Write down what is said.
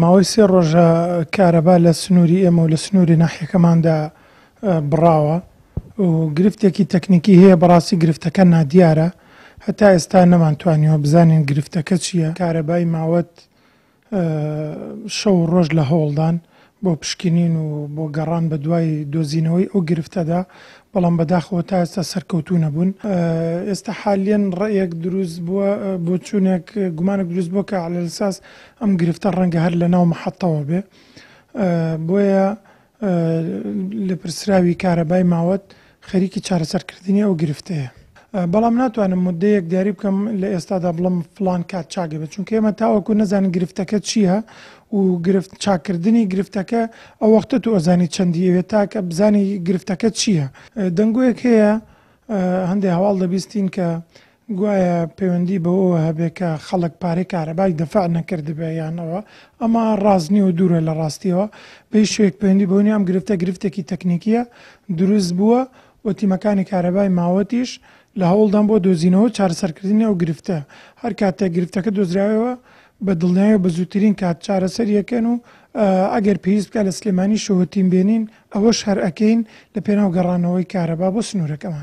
ماوەی سێ ڕۆژە کارەبا لە سنووری ئێمە و لە سنووری ناحیەکەماندا بڕاوە و گرفتێکی تەکنیکی هەیە بەڕاستی گرفتەکە نادیارە هەتا ئێستا نەمانتوانیەوە بزانین گرفتەکە چییە کارەبای ماوەت شەو ڕۆژ لە هەوڵدان بۆ پشکنین و بۆ گەڕان بە دوای دۆزینەوەی ئەو گرفتەدا بەڵام بەداخەوە تا ئێستا سەرکەوتو نەبوون ئێستا حالیان ڕێیەک دروست بووە بۆ چوونێک گومانە دروست بۆ کە علەساس ئەم گرفتە ڕەنگە هەر لە ناو محەتەوە بێ بۆیە لە پرسراوی کارەبای ماوەت خەریکی چارەسەرکردنی ئەو گرفتەیە بەڵام ناتوانم مدەیەک دیاری بکەم لە ئێستادا بڵم فلان کات چاگە بێت چونکە ئێمە تاوەکو نەزانین گرفتەکە چییە و گرفت چاکردنی گرفتەکە ئەو وەختە تو ئەزانی چەندیەوێت تاکە بزانی گرفتەکە چییە دەنگۆیەک هەیە هەندێک هەواڵ دەبیستین کە گوایە پەیوەندی بەەوە هەبێکە خەڵک پارێک کارەبای دەفاع نەکردبێ یانەوە ئەمە ڕازنی و دوورە لە ڕاستیەوە پێی شوێک پەیوەندی بۆنی ئەم گرفتە گرفتێکی تەکنیکیە دروست بووە و تیمەکانی کارەبای ماوەتیش لە هەوڵدان بۆ دۆزینەوە چارەسەرکردنی ئەو گرفتە هەر کاتە گرفتەکە دۆزراوەوە بە دڵنیایە بە زووترین کات چارەسەر یەکەن و ئەگەر پێویست بکە لە سلێمانی شەوەتیم بێنین ئەوەش هەر ئەەکەین لە پێناو گەڕانەوەی کارەبا بۆ سنوورەکەمان